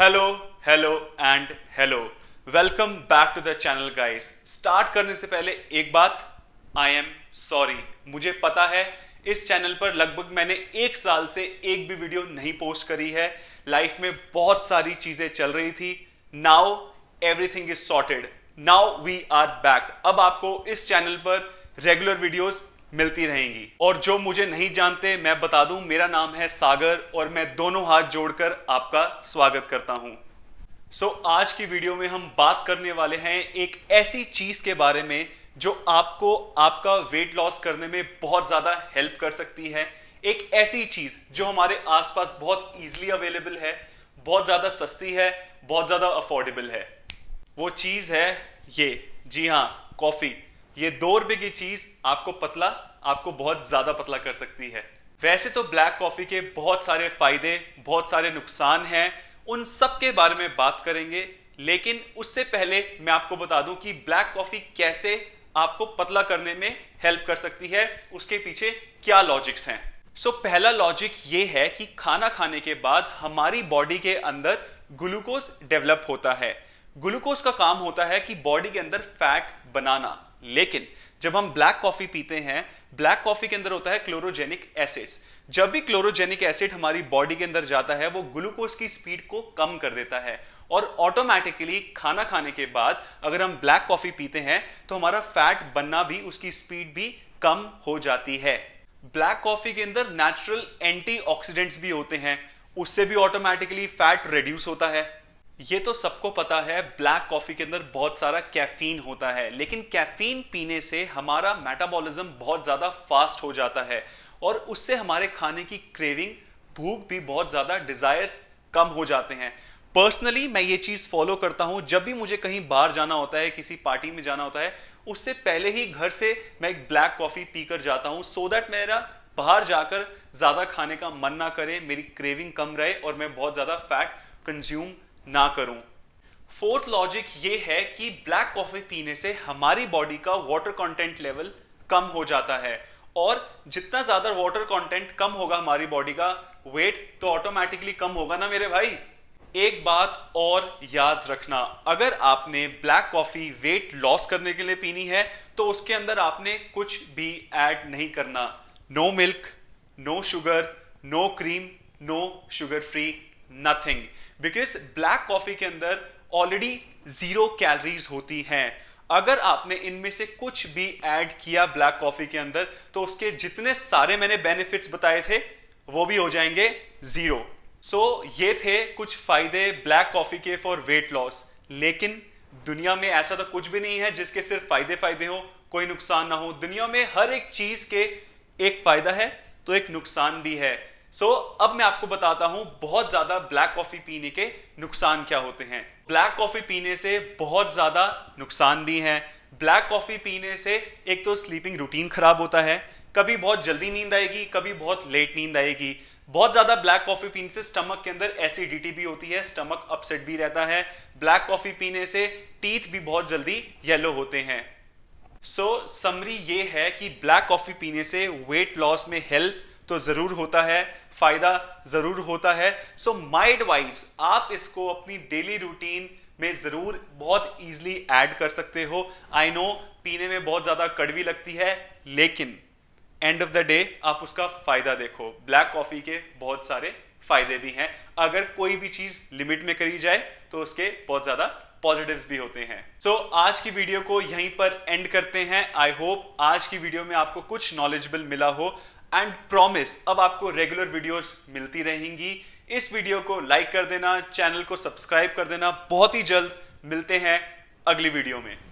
hello hello and hello welcome back to the channel guys start करने से पहले एक बात आई एम सॉरी मुझे पता है इस चैनल पर लगभग मैंने एक साल से एक भी वीडियो नहीं पोस्ट करी है लाइफ में बहुत सारी चीजें चल रही थी now everything is sorted now we are back अब आपको इस चैनल पर रेगुलर वीडियोस मिलती रहेंगी और जो मुझे नहीं जानते मैं बता दूं मेरा नाम है सागर और मैं दोनों हाथ जोड़कर आपका स्वागत करता हूं सो so, आज की वीडियो में हम बात करने वाले हैं एक ऐसी चीज के बारे में जो आपको आपका वेट लॉस करने में बहुत ज्यादा हेल्प कर सकती है एक ऐसी चीज जो हमारे आसपास बहुत इजीली अवेलेबल है बहुत ज्यादा सस्ती है बहुत ज्यादा अफोर्डेबल है वो चीज है ये जी हाँ कॉफी ये दो रुपए की चीज आपको पतला आपको बहुत ज्यादा पतला कर सकती है वैसे तो ब्लैक कॉफी के बहुत सारे फायदे बहुत सारे नुकसान हैं उन सब के बारे में बात करेंगे लेकिन उससे पहले मैं आपको बता दूं कि ब्लैक कॉफी कैसे आपको पतला करने में हेल्प कर सकती है उसके पीछे क्या लॉजिक्स हैं सो so, पहला लॉजिक ये है कि खाना खाने के बाद हमारी बॉडी के अंदर ग्लूकोज डेवलप होता है ग्लूकोज का काम होता है कि बॉडी के अंदर फैट बनाना लेकिन जब हम ब्लैक कॉफी पीते हैं ब्लैक कॉफी के अंदर होता है क्लोरोजेनिक एसिड्स जब भी क्लोरोजेनिक एसिड हमारी बॉडी के अंदर जाता है वो ग्लूकोज की स्पीड को कम कर देता है और ऑटोमेटिकली खाना खाने के बाद अगर हम ब्लैक कॉफी पीते हैं तो हमारा फैट बनना भी उसकी स्पीड भी कम हो जाती है ब्लैक कॉफी के अंदर नेचुरल एंटीऑक्सीडेंट्स भी होते हैं उससे भी ऑटोमेटिकली फैट रिड्यूस होता है ये तो सबको पता है ब्लैक कॉफी के अंदर बहुत सारा कैफीन होता है लेकिन कैफीन पीने से हमारा मेटाबॉलिज्म बहुत ज्यादा फास्ट हो जाता है और उससे हमारे खाने की क्रेविंग भूख भी बहुत ज्यादा डिजायर्स कम हो जाते हैं पर्सनली मैं ये चीज फॉलो करता हूं जब भी मुझे कहीं बाहर जाना होता है किसी पार्टी में जाना होता है उससे पहले ही घर से मैं एक ब्लैक कॉफी पीकर जाता हूं सो so दैट मेरा बाहर जाकर ज्यादा खाने का मन ना करे मेरी क्रेविंग कम रहे और मैं बहुत ज्यादा फैट कंज्यूम ना करूं फोर्थ लॉजिक ये है कि ब्लैक कॉफी पीने से हमारी बॉडी का वाटर कंटेंट लेवल कम हो जाता है और जितना ज्यादा वाटर कंटेंट कम होगा हमारी बॉडी का वेट तो ऑटोमेटिकली कम होगा ना मेरे भाई एक बात और याद रखना अगर आपने ब्लैक कॉफी वेट लॉस करने के लिए पीनी है तो उसके अंदर आपने कुछ भी ऐड नहीं करना no milk no sugar no cream no sugar free nothing because black coffee के अंदर ऑलरेडी जीरो कैलोरीज होती हैं अगर आपने इनमें से कुछ भी ऐड किया ब्लैक कॉफी के अंदर तो उसके जितने सारे मैंने बेनिफिट्स बताए थे वो भी हो जाएंगे जीरो सो so, ये थे कुछ फायदे ब्लैक कॉफी के फॉर वेट लॉस लेकिन दुनिया में ऐसा तो कुछ भी नहीं है जिसके सिर्फ फायदे फायदे हो कोई नुकसान ना हो दुनिया में हर एक चीज के एक फायदा है तो एक नुकसान भी है सो so, अब मैं आपको बताता हूं बहुत ज्यादा ब्लैक कॉफी पीने के नुकसान क्या होते हैं ब्लैक कॉफी पीने से बहुत ज्यादा नुकसान भी हैं ब्लैक कॉफी पीने से एक तो स्लीपिंग रूटीन खराब होता है कभी बहुत जल्दी नींद आएगी कभी बहुत लेट नींद आएगी बहुत ज्यादा ब्लैक कॉफी पीने से स्टमक के अंदर एसिडिटी भी होती है स्टमक अपसेट भी रहता है ब्लैक कॉफी पीने से टीथ भी बहुत जल्दी येलो होते हैं सो so, समरी ये है कि ब्लैक कॉफी पीने से वेट लॉस में हेल्प तो जरूर होता है फायदा जरूर होता है सो माई एडवाइस आप इसको अपनी डेली रूटीन में जरूर बहुत इजीली ऐड कर सकते हो आई नो पीने में बहुत ज्यादा कड़वी लगती है लेकिन एंड ऑफ द डे आप उसका फायदा देखो ब्लैक कॉफी के बहुत सारे फायदे भी हैं अगर कोई भी चीज लिमिट में करी जाए तो उसके बहुत ज्यादा पॉजिटिव्स भी होते हैं सो so, आज की वीडियो को यहीं पर एंड करते हैं आई होप आज की वीडियो में आपको कुछ नॉलेजेबल मिला हो एंड प्रॉमिस अब आपको रेगुलर वीडियोस मिलती रहेंगी इस वीडियो को लाइक कर देना चैनल को सब्सक्राइब कर देना बहुत ही जल्द मिलते हैं अगली वीडियो में